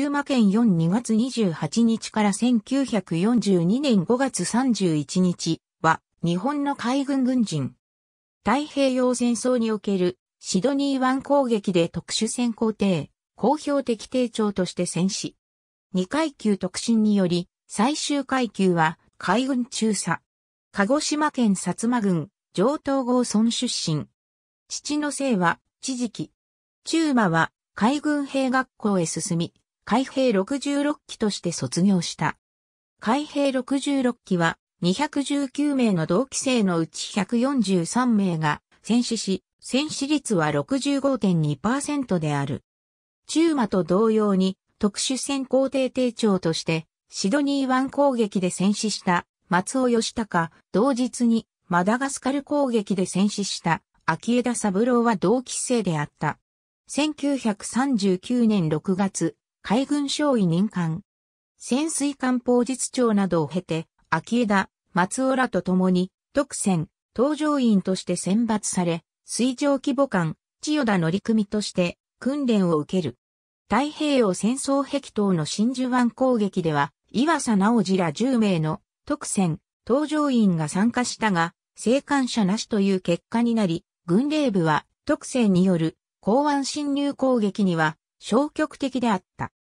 中馬県4 2月28日から1942年5月31日は日本の海軍軍人。太平洋戦争におけるシドニー湾攻撃で特殊潜航艇、公表的艇長として戦死。2階級特進により最終階級は海軍中佐。鹿児島県薩摩郡上東郷村出身。父の姓は知事期。中馬は海軍兵学校へ進み、海兵66期として卒業した。海兵66期は219名の同期生のうち143名が戦死し、戦死率は65.2%である。中馬と同様に特殊戦工程。定長としてシドニー湾攻撃で戦死した松尾義隆、同日にマダガスカル攻撃で戦死した秋枝三郎は同期生であった。1939年6月、海軍少尉任官。潜水艦砲実長などを経て、秋枝、松尾らと共に、特選、搭乗員として選抜され、水上規模艦、千代田乗組として訓練を受ける。太平洋戦争壁等の真珠湾攻撃では、岩佐直次ら10名の特選、搭乗員が参加したが、生還者なしという結果になり、軍令部は特選による港湾侵入攻撃には消極的であった。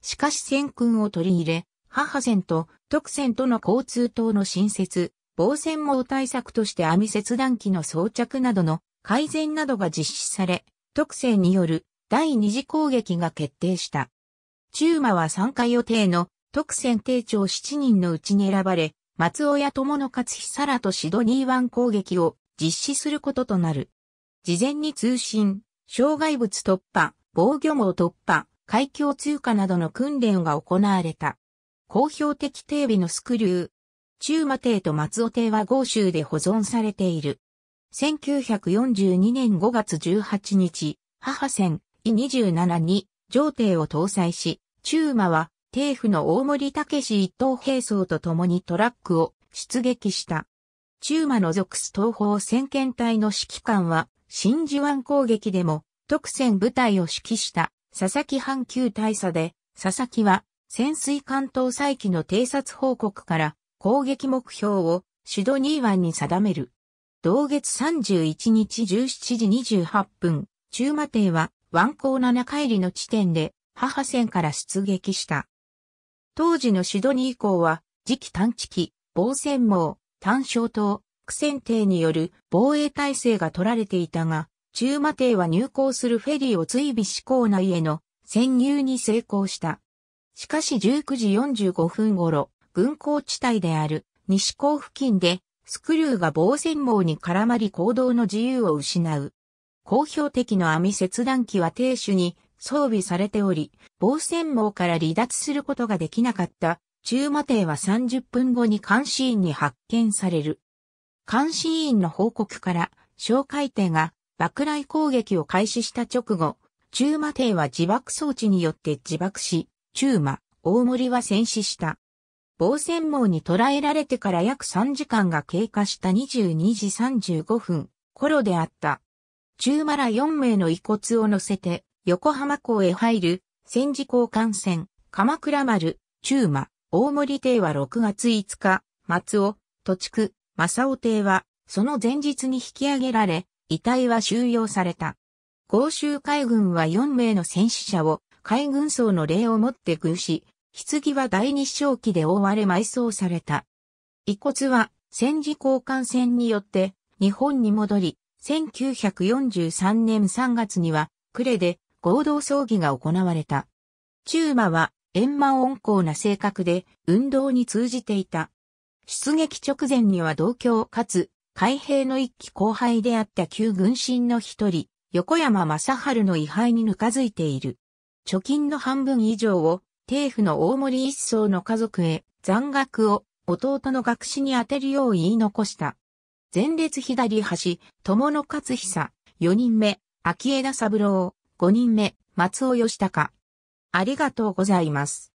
しかし戦訓を取り入れ、母船と徳船との交通等の新設、防戦網対策として網切断機の装着などの改善などが実施され、特戦による第二次攻撃が決定した。中馬は参加予定の特戦定長7人のうちに選ばれ、松尾や友の勝久らとシドニー湾攻撃を実施することとなる。事前に通信、障害物突破、防御網突破、海峡通過などの訓練が行われた。公表的定備のスクリュー。中馬帝と松尾帝は豪州で保存されている。1942年5月18日、母船、イ27に、上帝を搭載し、中馬は、帝府の大森武史一等兵装と共にトラックを出撃した。中馬の属す東方先遣隊の指揮官は、真珠湾攻撃でも特戦部隊を指揮した佐々木阪急大佐で、佐々木は潜水艦搭載機の偵察報告から攻撃目標をシドニー湾に定める。同月31日17時28分、中馬艇は湾口7海里の地点で母船から出撃した。当時のシドニー港は、磁気探知機、防戦網、単焦灯、苦戦艇による防衛体制が取られていたが、中馬艇は入港するフェリーを追尾し港内への潜入に成功した。しかし19時45分頃、軍港地帯である西港付近でスクリューが防線網に絡まり行動の自由を失う。公表的の網切断機は停主に装備されており、防線網から離脱することができなかった中馬艇は30分後に監視員に発見される。監視員の報告から、紹介艇が爆雷攻撃を開始した直後、中馬艇は自爆装置によって自爆し、中馬、大森は戦死した。防戦網に捕らえられてから約3時間が経過した22時35分、頃であった。中馬ら4名の遺骨を乗せて、横浜港へ入る、戦時交換船、鎌倉丸、中馬、大森艇は6月5日、松尾、土地区、正尾艇は、その前日に引き上げられ、遺体は収容された。豪州海軍は4名の戦死者を海軍層の礼をもって偶し、棺は第二照期で覆われ埋葬された。遺骨は戦時交換戦によって日本に戻り、1943年3月には呉で合同葬儀が行われた。中馬は円満温厚な性格で運動に通じていた。出撃直前には同郷かつ海兵の一期後輩であった旧軍神の一人、横山正春の位牌にぬかづいている。貯金の半分以上を、帝府の大森一層の家族へ、残額を弟の学士に充てるよう言い残した。前列左端、友野勝久、四人目、秋枝三郎、五人目、松尾義隆。ありがとうございます。